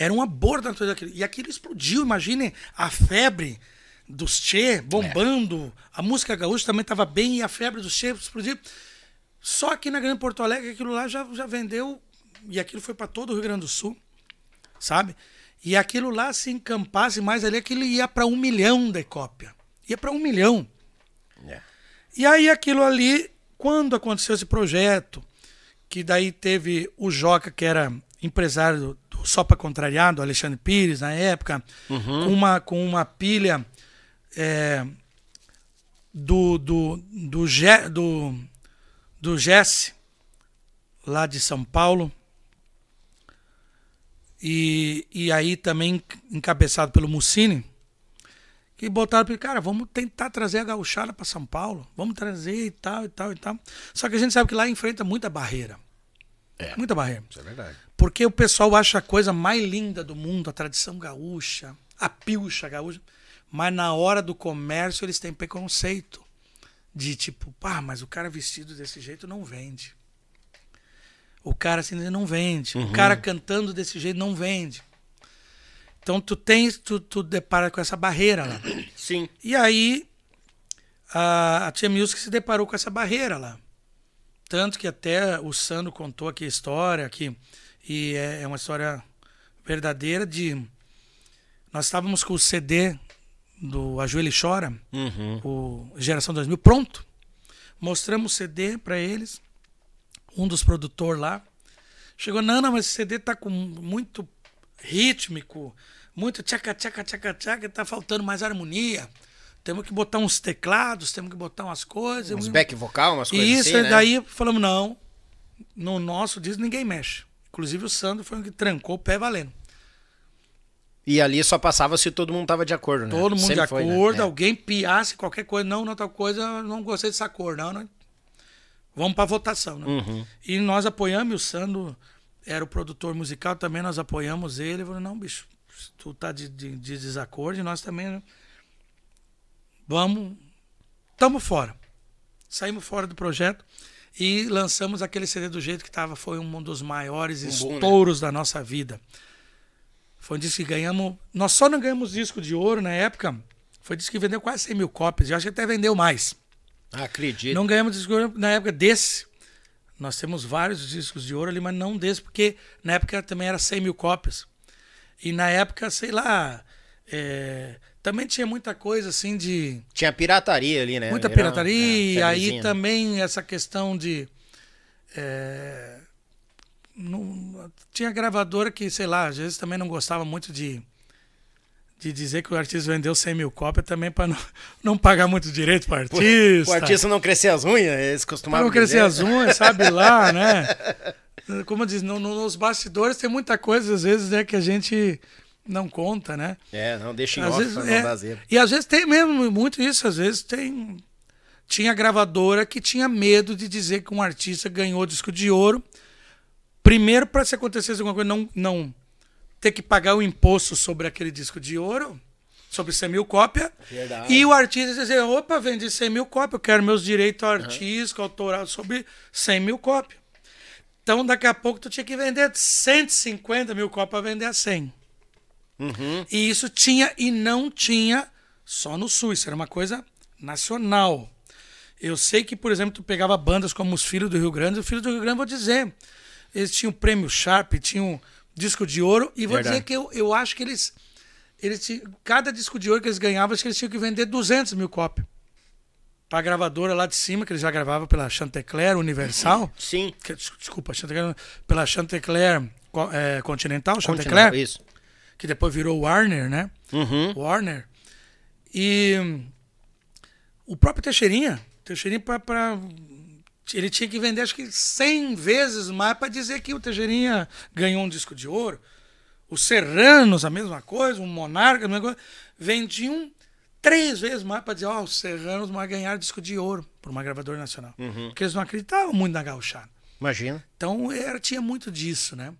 Era um aborto na natureza daquilo. E aquilo explodiu. Imagine a febre dos Che bombando. É. A música gaúcha também estava bem e a febre dos Che explodiu. Só que na Grande Porto Alegre aquilo lá já, já vendeu e aquilo foi para todo o Rio Grande do Sul, sabe? E aquilo lá se encampasse mais ali, aquilo ia para um milhão de cópia. Ia para um milhão. É. E aí aquilo ali, quando aconteceu esse projeto, que daí teve o Joca, que era empresário só para Contrariar, do Alexandre Pires, na época, uhum. com, uma, com uma pilha é, do, do, do, Ge, do, do Jesse, lá de São Paulo. E, e aí também encabeçado pelo Mussini, que botaram para cara, vamos tentar trazer a gauchada para São Paulo, vamos trazer e tal, e tal, e tal. Só que a gente sabe que lá enfrenta muita barreira. É. Muita barreira. Isso é verdade. Porque o pessoal acha a coisa mais linda do mundo, a tradição gaúcha, a pilcha gaúcha. Mas na hora do comércio eles têm preconceito. De tipo, pá, mas o cara vestido desse jeito não vende. O cara assim não vende. Uhum. O cara cantando desse jeito não vende. Então tu tens, tu, tu depara com essa barreira lá. Sim. E aí a, a Tia Music se deparou com essa barreira lá. Tanto que até o Sandro contou aqui a história, aqui e é, é uma história verdadeira de. Nós estávamos com o CD do Ajoelho Chora, uhum. o Geração 2000, pronto. Mostramos o CD para eles, um dos produtores lá. Chegou, Nana, mas esse CD tá com muito rítmico, muito tchaca, tchaca, tchaca, tchaca, tá faltando mais harmonia. Temos que botar uns teclados, temos que botar umas coisas. Uns um... back vocal, umas coisas Isso, assim, e né? daí falamos, não, no nosso disco ninguém mexe. Inclusive o Sandro foi o que trancou o pé valendo. E ali só passava se todo mundo tava de acordo, né? Todo mundo Sempre de foi, né? acordo, né? alguém piasse qualquer coisa, não, não, tal coisa, não gostei dessa cor, não, não. Vamos pra votação, né? Uhum. E nós apoiamos, e o Sandro era o produtor musical, também nós apoiamos ele, falou, não, bicho, tu tá de, de, de desacordo, e nós também... Né? vamos, estamos fora. Saímos fora do projeto e lançamos aquele CD do jeito que estava. Foi um dos maiores um estouros bom, né? da nossa vida. Foi um disco que ganhamos. Nós só não ganhamos disco de ouro na época. Foi um disco que vendeu quase 100 mil cópias. Eu acho que até vendeu mais. Ah, acredito. Não ganhamos disco de ouro na época desse. Nós temos vários discos de ouro ali, mas não desse, porque na época também era 100 mil cópias. E na época, sei lá, é, também tinha muita coisa assim de. Tinha pirataria ali, né? Muita Era, né, pirataria. É, aí também essa questão de. É, não, tinha gravadora que, sei lá, às vezes também não gostava muito de, de dizer que o artista vendeu 100 mil cópias também para não, não pagar muito direito para artista. O artista não crescer as unhas, eles costumavam. Pra não crescer dizer. as unhas, sabe lá, né? Como diz no, no, nos bastidores tem muita coisa, às vezes, né, que a gente não conta, né? É, não deixa em off vezes, não é, E às vezes tem mesmo muito isso, às vezes tem tinha gravadora que tinha medo de dizer que um artista ganhou disco de ouro. Primeiro para se acontecesse alguma coisa, não não ter que pagar o imposto sobre aquele disco de ouro, sobre 100 mil cópias. E o artista dizer, opa, vendi 100 mil cópias, eu quero meus direitos artísticos, uhum. autoral, sobre 100 mil cópias. Então, daqui a pouco, tu tinha que vender 150 mil cópias para vender a 100. Uhum. E isso tinha e não tinha só no Sul. Isso era uma coisa nacional. Eu sei que, por exemplo, tu pegava bandas como os Filhos do Rio Grande. Os Filhos do Rio Grande, vou dizer, eles tinham prêmio Sharp, tinham disco de ouro. E vou Verdade. dizer que eu, eu acho que eles, eles tinham, cada disco de ouro que eles ganhavam, acho que eles tinham que vender 200 mil cópias para a gravadora lá de cima, que eles já gravavam pela Chantecler Universal. Sim. Que, desculpa, Chantecler, pela Chantecler é, Continental, Chantecler. Continental, isso que depois virou Warner, né? Uhum. Warner. E hum, o próprio Teixeirinha, Teixeirinha para ele tinha que vender acho que 100 vezes mais para dizer que o Teixeirinha ganhou um disco de ouro. Os Serranos, a mesma coisa, um Monarca, a mesma coisa vendiam três vezes mais para dizer, ó, oh, os Serranos vai ganhar disco de ouro por uma gravadora nacional. Uhum. Porque eles não acreditavam muito na gauchada. Imagina. Então era, tinha muito disso, né?